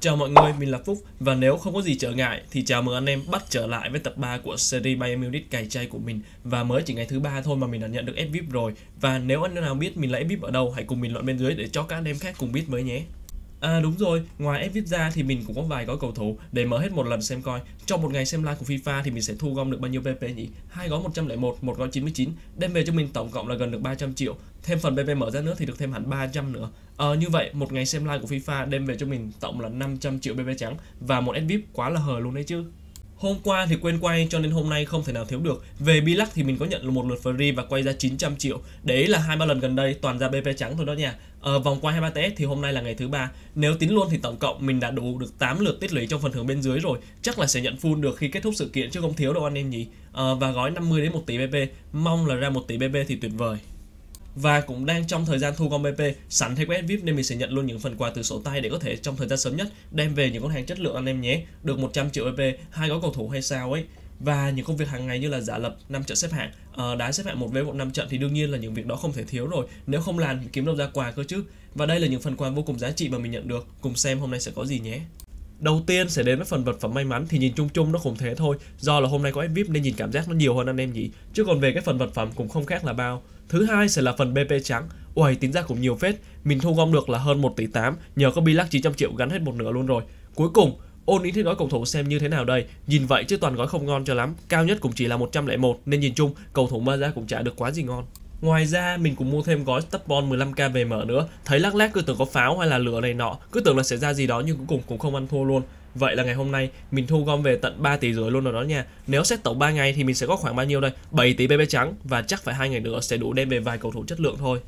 Chào mọi người, mình là Phúc và nếu không có gì trở ngại thì chào mừng anh em bắt trở lại với tập 3 của series bay Munich cày chay của mình và mới chỉ ngày thứ ba thôi mà mình đã nhận được FVIP rồi và nếu anh nào biết mình là FVIP ở đâu hãy cùng mình luận bên dưới để cho các anh em khác cùng biết với nhé. À đúng rồi, ngoài ép ra thì mình cũng có vài gói cầu thủ để mở hết một lần xem coi. Trong một ngày xem live của FIFA thì mình sẽ thu gom được bao nhiêu PP nhỉ? Hai gói 101, một gói 99, đem về cho mình tổng cộng là gần được 300 triệu. Thêm phần PP mở ra nữa thì được thêm hẳn 300 nữa. Ờ à, như vậy, một ngày xem live của FIFA đem về cho mình tổng là 500 triệu PP trắng và một ép quá là hờ luôn đấy chứ. Hôm qua thì quên quay cho nên hôm nay không thể nào thiếu được. Về Bilac thì mình có nhận một lượt free và quay ra 900 triệu. Đấy là hai ba lần gần đây toàn ra BP trắng thôi đó nha. Ở ờ, vòng quay 23 TS thì hôm nay là ngày thứ ba. Nếu tính luôn thì tổng cộng mình đã đủ được 8 lượt tích lũy trong phần thưởng bên dưới rồi. Chắc là sẽ nhận full được khi kết thúc sự kiện chứ không thiếu đâu anh em nhỉ. À, và gói 50 đến 1 tỷ BP. Mong là ra 1 tỷ BP thì tuyệt vời và cũng đang trong thời gian thu gom BP sẵn thấy quét VIP nên mình sẽ nhận luôn những phần quà từ sổ tay để có thể trong thời gian sớm nhất đem về những con hàng chất lượng anh em nhé được 100 triệu BP hai gói cầu thủ hay sao ấy và những công việc hàng ngày như là giả lập 5 trận xếp hạng uh, đá xếp hạng một v một năm trận thì đương nhiên là những việc đó không thể thiếu rồi nếu không làm thì kiếm đâu ra quà cơ chứ và đây là những phần quà vô cùng giá trị mà mình nhận được cùng xem hôm nay sẽ có gì nhé Đầu tiên sẽ đến với phần vật phẩm may mắn thì nhìn chung chung nó cũng thế thôi Do là hôm nay có em VIP nên nhìn cảm giác nó nhiều hơn anh em nhỉ Chứ còn về cái phần vật phẩm cũng không khác là bao Thứ hai sẽ là phần BP trắng Uầy tính ra cũng nhiều phết Mình thu gom được là hơn 1 tỷ 8 Nhờ có bi Bilac 900 triệu gắn hết một nửa luôn rồi Cuối cùng ôn ý thế gói cầu thủ xem như thế nào đây Nhìn vậy chứ toàn gói không ngon cho lắm Cao nhất cũng chỉ là 101 Nên nhìn chung cầu thủ Maza cũng chả được quá gì ngon Ngoài ra mình cũng mua thêm gói Stubborn 15k về mở nữa Thấy lắc lác cứ tưởng có pháo hay là lửa này nọ Cứ tưởng là xảy ra gì đó nhưng cuối cùng cũng không ăn thua luôn Vậy là ngày hôm nay mình thu gom về tận 3 tỷ rưỡi luôn rồi đó nha Nếu xét tổng 3 ngày thì mình sẽ có khoảng bao nhiêu đây 7 tỷ BB trắng và chắc phải hai ngày nữa sẽ đủ đem về vài cầu thủ chất lượng thôi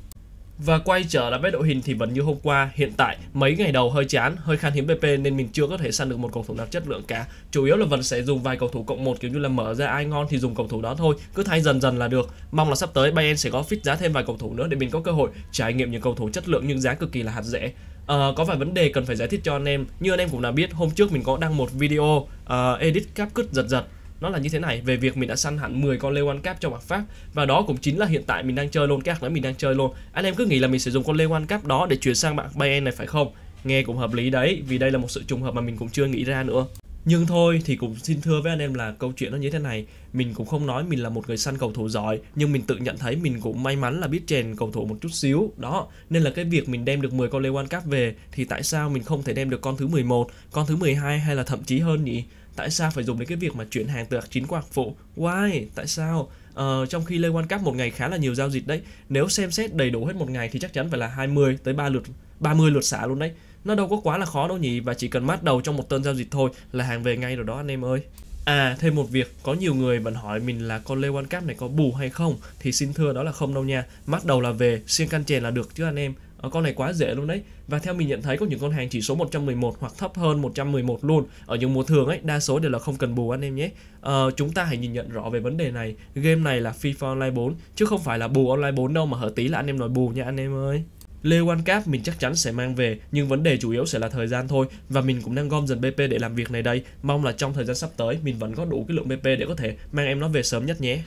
và quay trở lại với đội hình thì vẫn như hôm qua, hiện tại mấy ngày đầu hơi chán, hơi khan hiếm PP nên mình chưa có thể săn được một cầu thủ nào chất lượng cả. Chủ yếu là vẫn sẽ dùng vài cầu thủ cộng một kiểu như là mở ra ai ngon thì dùng cầu thủ đó thôi, cứ thay dần dần là được. Mong là sắp tới Bayern sẽ có fit giá thêm vài cầu thủ nữa để mình có cơ hội trải nghiệm những cầu thủ chất lượng nhưng giá cực kỳ là hạt rẻ. Uh, có vài vấn đề cần phải giải thích cho anh em Như anh em cũng đã biết hôm trước mình có đăng một video uh, ờ, edit cáp cứt giật giật nó là như thế này về việc mình đã săn hẳn 10 con Lewan Cap cho mặt Pháp và đó cũng chính là hiện tại mình đang chơi luôn các nữa mình đang chơi luôn anh em cứ nghĩ là mình sử dụng con Lewan Cap đó để chuyển sang bạn Bayern này phải không nghe cũng hợp lý đấy vì đây là một sự trùng hợp mà mình cũng chưa nghĩ ra nữa nhưng thôi thì cũng xin thưa với anh em là câu chuyện nó như thế này Mình cũng không nói mình là một người săn cầu thủ giỏi Nhưng mình tự nhận thấy mình cũng may mắn là biết chèn cầu thủ một chút xíu Đó, nên là cái việc mình đem được 10 con Lê Cup về Thì tại sao mình không thể đem được con thứ 11, con thứ 12 hay là thậm chí hơn nhỉ? Tại sao phải dùng đến cái việc mà chuyển hàng từ hạt chính qua hạt phụ? Why? Tại sao? Ờ, trong khi Lê Cup một ngày khá là nhiều giao dịch đấy Nếu xem xét đầy đủ hết một ngày thì chắc chắn phải là 20 tới 3 lượt 30 lượt xả luôn đấy nó đâu có quá là khó đâu nhỉ và chỉ cần mắt đầu trong một tuần giao dịch thôi là hàng về ngay rồi đó anh em ơi À, thêm một việc, có nhiều người vẫn hỏi mình là con Lê One Cup này có bù hay không Thì xin thưa đó là không đâu nha Mắt đầu là về, xiên căn chèn là được chứ anh em ở ờ, con này quá dễ luôn đấy và theo mình nhận thấy có những con hàng chỉ số 111 hoặc thấp hơn 111 luôn ở những mùa thường ấy đa số đều là không cần bù anh em nhé ờ, chúng ta hãy nhìn nhận rõ về vấn đề này game này là FIFA Online 4 chứ không phải là bù Online 4 đâu mà hở tí là anh em nói bù nha anh em ơi Lê Quan Cáp mình chắc chắn sẽ mang về, nhưng vấn đề chủ yếu sẽ là thời gian thôi và mình cũng đang gom dần BP để làm việc này đây. Mong là trong thời gian sắp tới mình vẫn có đủ cái lượng BP để có thể mang em nó về sớm nhất nhé.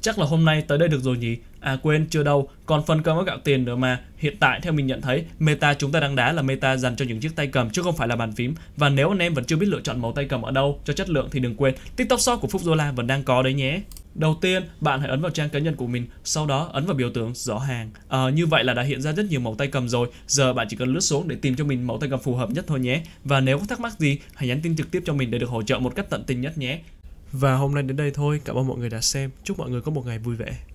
Chắc là hôm nay tới đây được rồi nhỉ? À quên, chưa đâu, còn phân cơm với gạo tiền nữa mà. Hiện tại theo mình nhận thấy, meta chúng ta đang đá là meta dành cho những chiếc tay cầm chứ không phải là bàn phím. Và nếu anh em vẫn chưa biết lựa chọn màu tay cầm ở đâu cho chất lượng thì đừng quên, TikTok shop của Phúc Zola vẫn đang có đấy nhé. Đầu tiên, bạn hãy ấn vào trang cá nhân của mình, sau đó ấn vào biểu tượng rõ hàng. À, ờ, như vậy là đã hiện ra rất nhiều mẫu tay cầm rồi. Giờ bạn chỉ cần lướt xuống để tìm cho mình mẫu tay cầm phù hợp nhất thôi nhé. Và nếu có thắc mắc gì, hãy nhắn tin trực tiếp cho mình để được hỗ trợ một cách tận tình nhất nhé. Và hôm nay đến đây thôi. Cảm ơn mọi người đã xem. Chúc mọi người có một ngày vui vẻ.